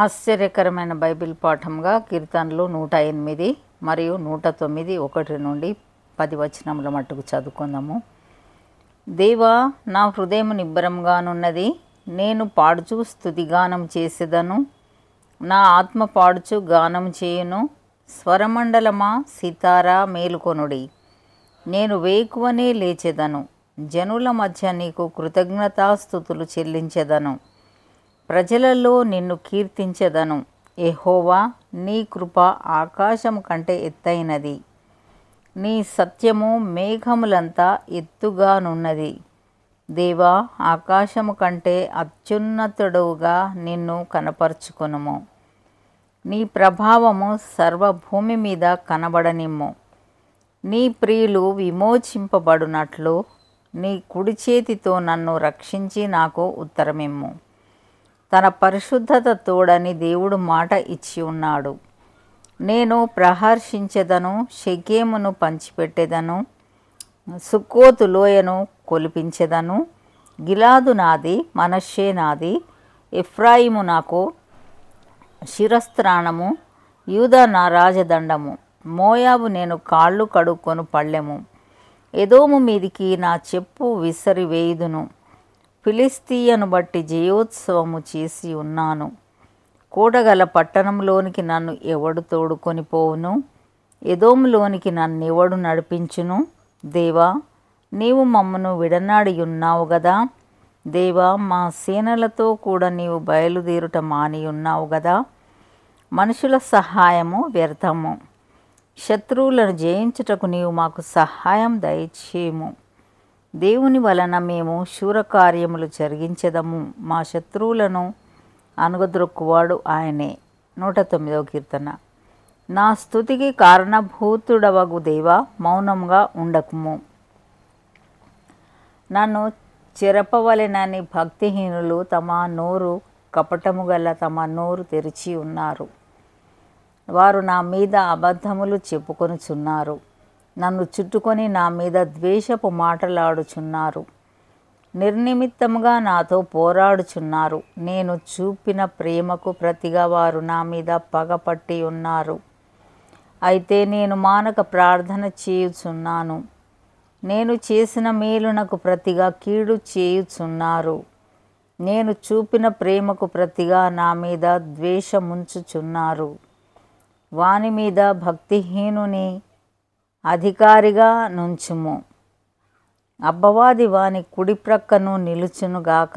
ఆశ్చర్యకరమైన బైబిల్ పాఠంగా కీర్తనలు నూట ఎనిమిది మరియు నూట తొమ్మిది ఒకటి నుండి పది వచనముల మట్టుకు చదువుకుందాము దేవా నా హృదయం నిబ్బరంగానున్నది నేను పాడుచు స్థుతిగానం చేసేదను నా ఆత్మ పాడుచు గానం చేయును స్వరమండలమా సితారా మేలుకొనుడి నేను వేకువనే లేచెదను జనుల మధ్య నీకు కృతజ్ఞతాస్థుతులు చెల్లించెదను ప్రజలలో నిన్ను కీర్తించదను ఎహోవా నీ కృప ఆకాశము కంటే ఎత్తైనది నీ సత్యము మేఘములంతా ఎత్తుగానున్నది దేవా ఆకాశము కంటే అత్యున్నతుడుగా నిన్ను కనపరుచుకునుము నీ ప్రభావము సర్వభూమి మీద కనబడనిమ్ము నీ ప్రియులు విమోచింపబడినట్లు నీ కుడి చేతితో నన్ను రక్షించి నాకు ఉత్తరమిమ్ము తన పరిశుద్ధత తోడని దేవుడు మాట ఇచ్చి ఉన్నాడు నేను ప్రహర్షించదను షకేమును పంచిపెట్టెదను సుక్కోతు లోయను కొలిపించేదను గిలాదు నాది మనషే నాది ఎఫ్రాయిము నాకు శిరస్త్రాణము యూదా నా రాజదండము మోయాబు నేను కాళ్ళు కడుక్కొను పళ్ళెము ఎదోము మీదికి నా చెప్పు విసరి వేయుదును ఫిలిస్తీయను బట్టి జయోత్సవము చేసి ఉన్నాను కూడగల పట్టణంలోనికి నన్ను ఎవడు తోడుకొని పోవును ఎదోములోనికి ఎవడు నడిపించును దేవా నీవు మమ్మను విడనాడి ఉన్నావు గదా దేవా మా సేనలతో కూడా నీవు బయలుదేరుట మాని ఉన్నావు గదా మనుషుల సహాయము వ్యర్థము శత్రువులను జయించుటకు నీవు మాకు సహాయం దయచేయము దేవుని వలన మేము శూరకార్యములు జరిగించదము మా శత్రువులను అనుగద్రొక్కువాడు ఆయనే నూట తొమ్మిదవ కీర్తన నా స్థుతికి కారణభూతుడవగు దేవ మౌనంగా ఉండకుము నన్ను చెరపవలెనని భక్తిహీనులు తమ నోరు కపటము గల తమ నోరు తెరిచి ఉన్నారు వారు నా మీద అబద్ధములు చెప్పుకొనుచున్నారు నన్ను చుట్టుకొని నా మీద ద్వేషపు మాటలాడుచున్నారు నిర్నిమిత్తముగా నాతో పోరాడుచున్నారు నేను చూపిన ప్రేమకు ప్రతిగా వారు నా మీద పగపట్టి ఉన్నారు అయితే నేను మానక ప్రార్థన చేయుచున్నాను నేను చేసిన మేలునకు ప్రతిగా కీడు చేయుచున్నారు నేను చూపిన ప్రేమకు ప్రతిగా నా మీద ద్వేషముంచుచున్నారు వాని మీద భక్తిహీనుని అధికారిగా నుంచుము అబ్బవాది వాని కుడి ప్రక్కను నిలుచునుగాక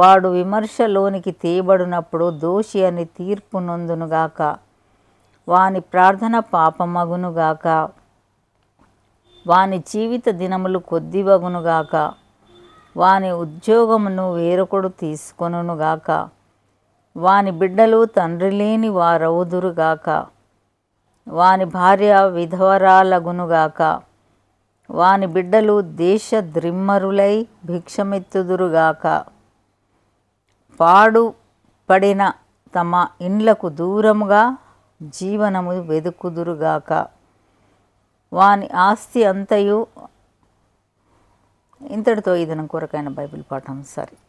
వాడు విమర్శలోనికి తీయబడినప్పుడు దోషి అని తీర్పు నొందునుగాక వాని ప్రార్థన పాపమగునుగాక వాని జీవిత దినములు కొద్దివగునుగాక వాని ఉద్యోగమును వేరొకడు తీసుకొనుగాక వాని బిడ్డలు తండ్రి లేని వారవుదురుగాక వాని భార్య విధవరాలగునుగాక వాని బిడ్డలు దేశ ద్రిమ్మరులై భిక్షమెత్తుదురుగాక పాడుపడిన తమ ఇండ్లకు దూరముగా జీవనము వెదుకుదురుగాక వాని ఆస్తి అంతయు ఇంతటితో ఇది కొరకైన బైబిల్ పాఠం సరే